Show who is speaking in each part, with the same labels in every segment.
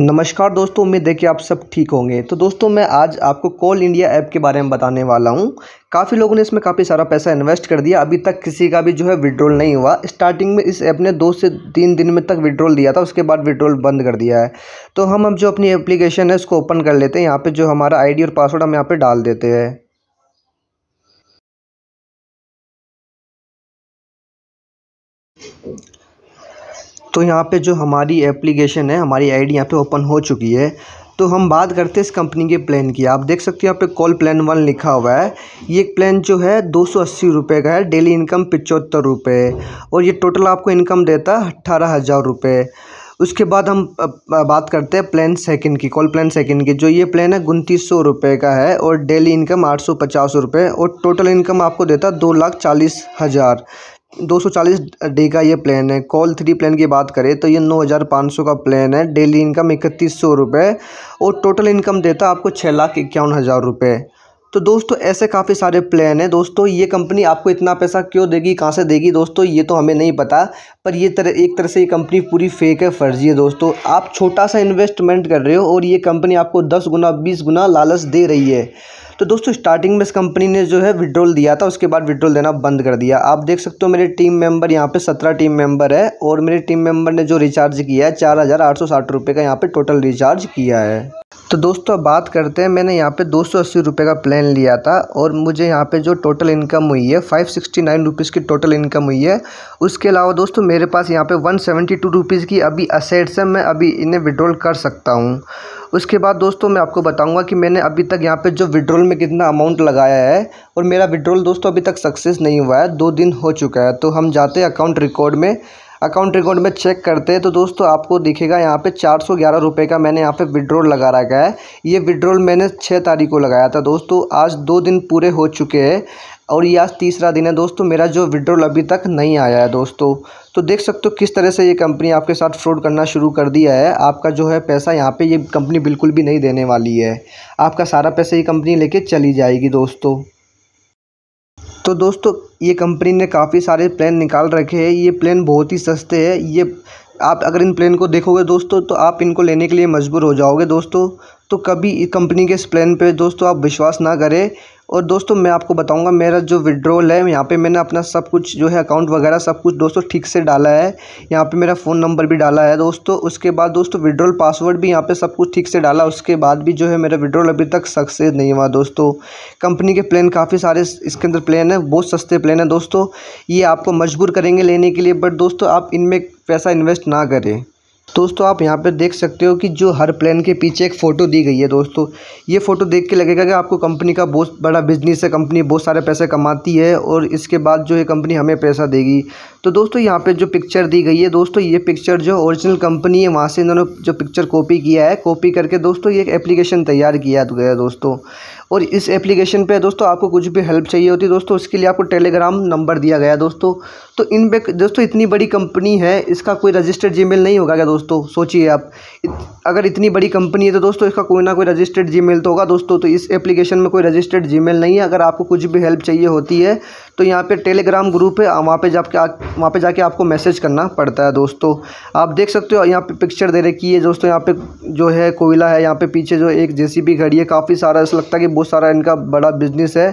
Speaker 1: नमस्कार दोस्तों उम्मीद है कि आप सब ठीक होंगे तो दोस्तों मैं आज आपको कॉल इंडिया ऐप के बारे में बताने वाला हूँ काफ़ी लोगों ने इसमें काफ़ी सारा पैसा इन्वेस्ट कर दिया अभी तक किसी का भी जो है विड्रॉल नहीं हुआ स्टार्टिंग में इस ऐप ने दो से तीन दिन में तक विड्रॉल दिया था उसके बाद विड्रॉल बंद कर दिया है तो हम अब जो अपनी एप्लीकेशन है उसको ओपन कर लेते हैं यहाँ पर जो हमारा आई और पासवर्ड हम यहाँ पर डाल देते हैं तो यहाँ पे जो हमारी एप्लीकेशन है हमारी आईडी यहाँ पे ओपन हो चुकी है तो हम बात करते हैं इस कंपनी के प्लान की आप देख सकते हो यहाँ पे कॉल प्लान वन लिखा हुआ है ये प्लान जो है दो सौ अस्सी रुपये का है डेली इनकम पिचहत्तर रुपये और ये टोटल आपको इनकम देता है अट्ठारह हज़ार रुपये उसके बाद हम बात करते हैं प्लान सेकंड की कॉल प्लान सेकंड की जो ये प्लान है उनतीस सौ रुपये का है और डेली इनकम आठ सौ पचास रुपये और टोटल इनकम आपको देता दो लाख चालीस हज़ार 240 डे का ये प्लान है कॉल थ्री प्लान की बात करें तो ये 9,500 का प्लान है डेली इनकम इकतीस सौ रुपये और टोटल इनकम देता आपको छः लाख इक्यावन हज़ार रुपये तो दोस्तों ऐसे काफ़ी सारे प्लान हैं दोस्तों ये कंपनी आपको इतना पैसा क्यों देगी कहाँ से देगी दोस्तों ये तो हमें नहीं पता पर ये तरह एक तरह से ये कंपनी पूरी फेक है फर्जी है दोस्तों आप छोटा सा इन्वेस्टमेंट कर रहे हो और ये कंपनी आपको दस गुना बीस गुना लालच दे रही है तो दोस्तों स्टार्टिंग में इस कंपनी ने जो है विड्रॉल दिया था उसके बाद विड्रॉल देना बंद कर दिया आप देख सकते हो मेरे टीम मेंबर यहाँ पे सत्रह टीम मेंबर है और मेरे टीम मेंबर ने जो रिचार्ज किया है चार हज़ार आठ सौ साठ रुपये का यहाँ पे टोटल रिचार्ज किया है तो दोस्तों अब बात करते हैं मैंने यहाँ पे दो सौ अस्सी रुपये का प्लान लिया था और मुझे यहाँ पे जो टोटल इनकम हुई है फाइव सिक्सटी नाइन रुपीज़ की टोटल इनकम हुई है उसके अलावा दोस्तों मेरे पास यहाँ पे वन सेवेंटी टू रुपीज़ की अभी असेट्स है मैं अभी इन्हें विड्रॉल कर सकता हूँ उसके बाद दोस्तों मैं आपको बताऊंगा कि मैंने अभी तक यहाँ पे जो विड्रॉल में कितना अमाउंट लगाया है और मेरा विड्रॉल दोस्तों अभी तक सक्सेस नहीं हुआ है दो दिन हो चुका है तो हम जाते हैं अकाउंट रिकॉर्ड में अकाउंट रिकॉर्ड में चेक करते हैं तो दोस्तों आपको दिखेगा यहाँ पे चार सौ ग्यारह रुपये का मैंने यहाँ पे विड्रॉल लगा रखा है ये विड्रॉल मैंने छः तारीख को लगाया था दोस्तों आज दो दिन पूरे हो चुके हैं और ये आज तीसरा दिन है दोस्तों मेरा जो विड्रॉल अभी तक नहीं आया है दोस्तों तो देख सकते हो किस तरह से ये कंपनी आपके साथ फ्रॉड करना शुरू कर दिया है आपका जो है पैसा यहाँ पे ये कंपनी बिल्कुल भी नहीं देने वाली है आपका सारा पैसा ये कंपनी लेके चली जाएगी दोस्तों तो दोस्तों ये कंपनी ने काफ़ी सारे प्लान निकाल रखे हैं ये प्लान बहुत ही सस्ते हैं ये आप अगर इन प्लान को देखोगे दोस्तों तो आप इनको लेने के लिए मजबूर हो जाओगे दोस्तों तो कभी कंपनी के इस प्लान पर दोस्तों आप विश्वास ना करें और दोस्तों मैं आपको बताऊंगा मेरा जो विड्रॉल है यहाँ पे मैंने अपना सब कुछ जो है अकाउंट वगैरह सब कुछ दोस्तों ठीक से डाला है यहाँ पे मेरा फ़ोन नंबर भी डाला है दोस्तों उसके बाद दोस्तों विड्रॉल पासवर्ड भी यहाँ पे सब कुछ ठीक से डाला उसके बाद भी जो है मेरा विड्रॉल अभी तक सक्सेस नहीं हुआ दोस्तों कंपनी के प्लान काफ़ी सारे इसके अंदर प्लान है बहुत सस्ते प्लान है दोस्तों ये आपको मजबूर करेंगे लेने के लिए बट दोस्तों आप इनमें पैसा इन्वेस्ट ना करें दोस्तों आप यहाँ पे देख सकते हो कि जो हर प्लान के पीछे एक फ़ोटो दी गई है दोस्तों ये फ़ोटो देख के लगेगा कि आपको कंपनी का बहुत बड़ा बिजनेस है कंपनी बहुत सारे पैसे कमाती है और इसके बाद जो ये कंपनी हमें पैसा देगी तो दोस्तों यहाँ पे जो पिक्चर दी गई है दोस्तों ये पिक्चर जो ओरिजिनल कंपनी है वहाँ से इन्होंने जो पिक्चर कॉपी किया है कॉपी करके दोस्तों ये एक एप्लीकेशन तैयार किया गया दोस्तों और इस एप्लीकेशन पर दोस्तों आपको कुछ भी हेल्प चाहिए होती है दोस्तों उसके लिए आपको टेलीग्राम नंबर दिया गया दोस्तों तो इन पे दोस्तों इतनी बड़ी कंपनी है इसका कोई रजिस्टर्ड जी नहीं होगा क्या दोस्तों दोस्तों सोचिए आप इत, अगर इतनी बड़ी कंपनी है तो दोस्तों इसका कोई ना कोई रजिस्टर्ड जीमेल तो होगा दोस्तों तो इस एप्लीकेशन में कोई रजिस्टर्ड जीमेल नहीं है अगर आपको कुछ भी हेल्प चाहिए होती है तो यहाँ पे टेलीग्राम ग्रुप है वहाँ पे जाके वहाँ पे जाके आपको मैसेज करना पड़ता है दोस्तों आप देख सकते हो यहाँ पे पिक्चर दे रखी है दोस्तों यहाँ पे जो है कोयला है यहाँ पे पीछे जो एक जेसीबी घड़ी है काफ़ी सारा ऐसा लगता है कि बहुत सारा इनका बड़ा बिजनेस है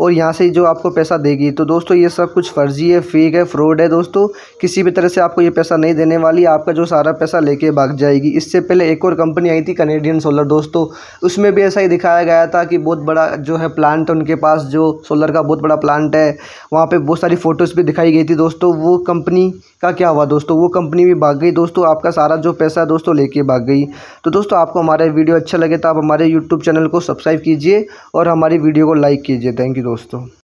Speaker 1: और यहाँ से जो आपको पैसा देगी तो दोस्तों ये सब कुछ फर्जी है फेक है फ्रॉड है दोस्तों किसी भी तरह से आपको ये पैसा नहीं देने वाली आपका जो सारा पैसा लेके भाग जाएगी इससे पहले एक और कंपनी आई थी कनेडियन सोलर दोस्तों उसमें भी ऐसा ही दिखाया गया था कि बहुत बड़ा जो है प्लांट उनके पास जो सोलर का बहुत बड़ा प्लांट है वहाँ पर बहुत सारी फ़ोटोज़ भी दिखाई गई थी दोस्तों वो कंपनी का क्या हुआ दोस्तों वो कंपनी भी भाग गई दोस्तों आपका सारा जो पैसा दोस्तों लेके भाग गई तो दोस्तों आपको हमारा वीडियो अच्छा लगे तो आप हमारे यूट्यूब चैनल को सब्सक्राइब कीजिए और हमारी वीडियो को लाइक कीजिए थैंक यू दोस्तों